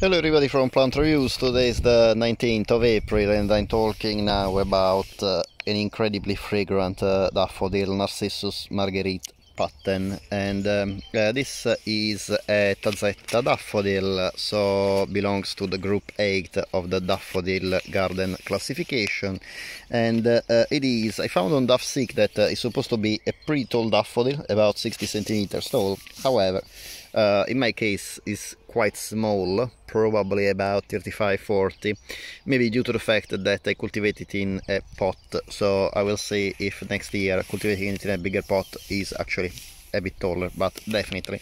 Hello everybody from Plant Reviews, today is the 19th of April and I'm talking now about uh, an incredibly fragrant uh, daffodil Narcissus Marguerite Patten. and um, uh, this is a Tazetta daffodil so belongs to the group 8 of the daffodil garden classification and uh, uh it is I found on DaffSeek that uh, it's supposed to be a pretty tall daffodil about 60 centimeters tall however uh, in my case is quite small probably about 35 40 maybe due to the fact that I cultivated it in a pot so I will see if next year cultivating it in a bigger pot is actually a bit taller but definitely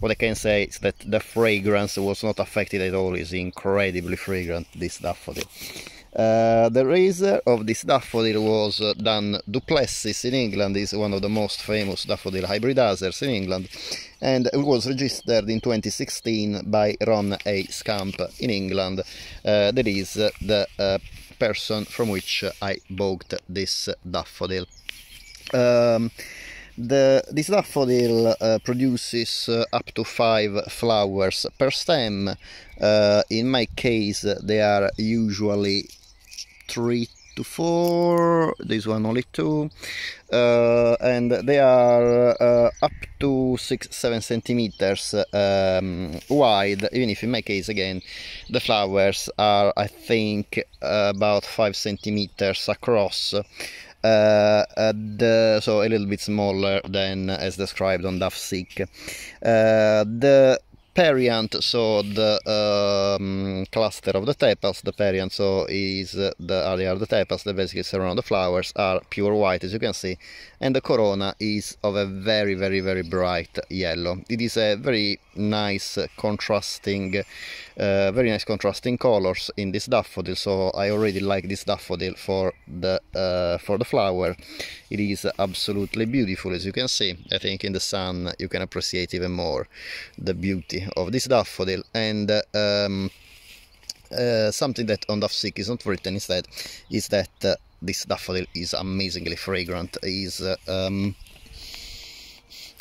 what I can say is that the fragrance was not affected at all is incredibly fragrant this daffodil uh, the raiser of this daffodil was uh, Dan Duplessis in England, is one of the most famous daffodil hybridizers in England, and it was registered in 2016 by Ron A. Scamp in England. Uh, that is uh, the person from which I bought this daffodil. Um, the, this daffodil uh, produces uh, up to five flowers per stem. Uh, in my case, they are usually three to four this one only two uh, and they are uh, up to six seven centimeters um, wide even if in my case again the flowers are i think uh, about five centimeters across uh, so a little bit smaller than as described on Duff Seek. Uh, the parent, so the um, cluster of the tepals, the parent, so is the area of the tepals that basically surround the flowers are pure white, as you can see, and the corona is of a very, very, very bright yellow. It is a very nice contrasting uh, very nice contrasting colors in this daffodil so I already like this daffodil for the uh, for the flower it is absolutely beautiful as you can see I think in the sun you can appreciate even more the beauty of this daffodil and uh, um, uh, something that on Dafsik is not written instead is that uh, this daffodil is amazingly fragrant is uh, um,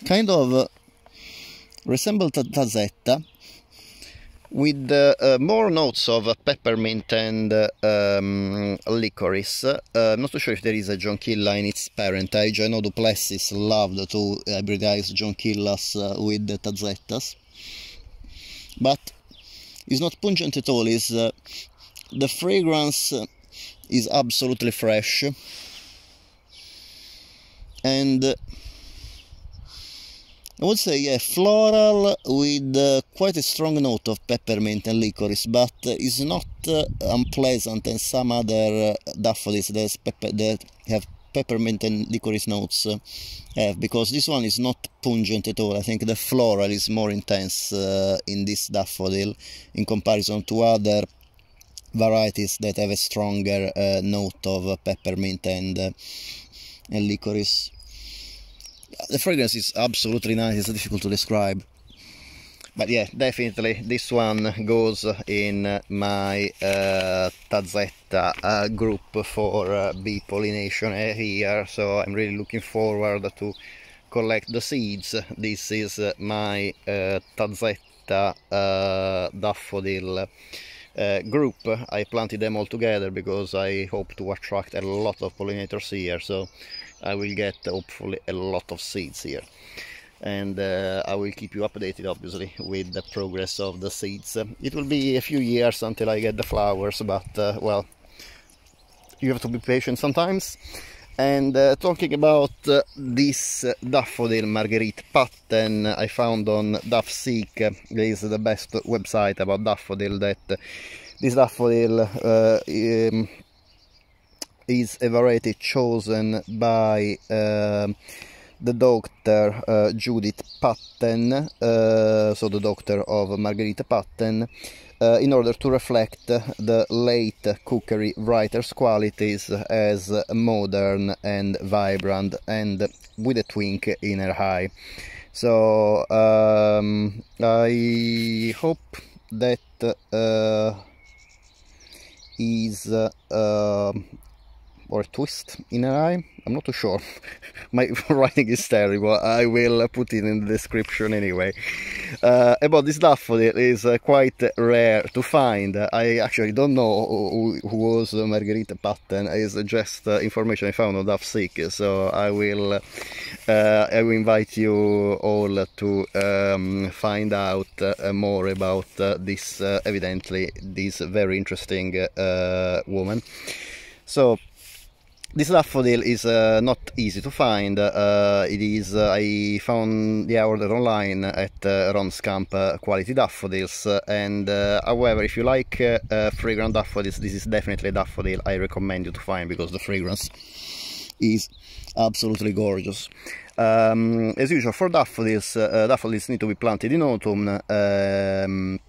kind of resembled a tazetta with uh, uh, more notes of peppermint and uh, um, licorice. I'm uh, not too sure if there is a jonquilla in its parentage. I know Duplessis loved to hybridize jonquillas with the tazettas. But it's not pungent at all. It's, the fragrance is absolutely fresh. And I would say yeah, floral with uh, quite a strong note of peppermint and licorice, but uh, is not uh, unpleasant and some other uh, daffodils that, pepper that have peppermint and licorice notes uh, have, because this one is not pungent at all. I think the floral is more intense uh, in this daffodil in comparison to other varieties that have a stronger note of peppermint and, and licorice the fragrance is absolutely nice it's difficult to describe but yeah definitely this one goes in uh, my uh, Tazzetta uh, group for uh, bee pollination here. so I'm really looking forward to collect the seeds this is uh, my uh, Tazzetta uh, daffodil uh, group I planted them all together because I hope to attract a lot of pollinators here so I will get hopefully a lot of seeds here and uh, I will keep you updated obviously with the progress of the seeds it will be a few years until I get the flowers but uh, well you have to be patient sometimes and uh, talking about uh, this daffodil marguerite pattern I found on DaffSeek uh, is the best website about daffodil that uh, this daffodil uh, um, is a variety chosen by um, the doctor uh, Judith Patton, uh, eh, so the doctor of Margarita Patton, uh, eh, in order to reflect the late cookery writer's qualities as modern and vibrant and with a twink in her eye. So um, I hope that is uh, or a twist in an eye i'm not too sure my writing is terrible i will put it in the description anyway uh, about this daffodil is uh, quite rare to find i actually don't know who, who was Marguerite patton it's just uh, information i found on daffseek so i will uh, i will invite you all to um, find out uh, more about uh, this evidently this very interesting woman so this daffodil is uh, not easy to find. Uh, it is uh, I found the order online at uh, Camp uh, Quality Daffodils, and uh, however, if you like uh, fragrant daffodils, this is definitely a daffodil I recommend you to find because the fragrance is absolutely gorgeous. Um, as usual, for daffodils, daffodils need to be planted in autumn. Um,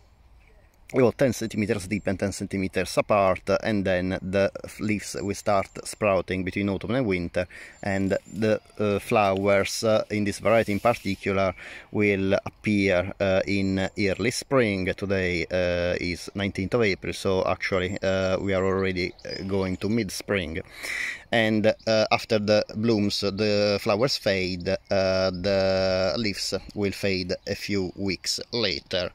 well 10 centimeters deep and 10 centimeters apart and then the leaves will start sprouting between autumn and winter and the uh, flowers uh, in this variety in particular will appear uh, in early spring today uh, is 19th of April so actually uh, we are already uh, going to mid-spring and after the blooms the flowers fade the leaves will fade a few weeks later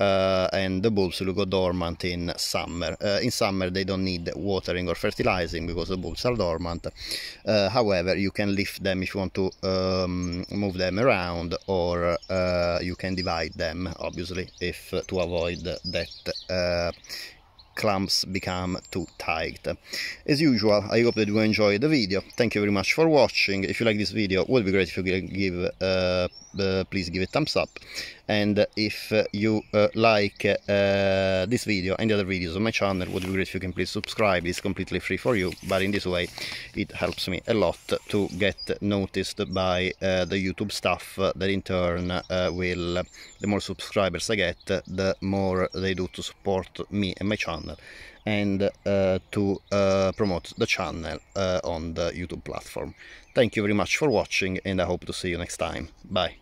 uh, and the bulbs will go dormant in summer. Uh, in summer they don't need watering or fertilizing because the bulbs are dormant. Uh, however, you can lift them if you want to um, move them around or you can divide them obviously if to avoid that clumps become too tight. As usual, I hope that you enjoyed the video. Thank you very much for watching. If you like this video, it would be great if you give uh, please give a thumbs up and if you uh, like uh, this video and the other videos on my channel would be great if you can please subscribe it's completely free for you but in this way it helps me a lot to get noticed by uh, the YouTube staff that in turn will the more subscribers I get the more they do to support me and my channel and uh, to uh, promote the channel uh, on the YouTube platform. Thank you very much for watching and I hope to see you next time. Bye.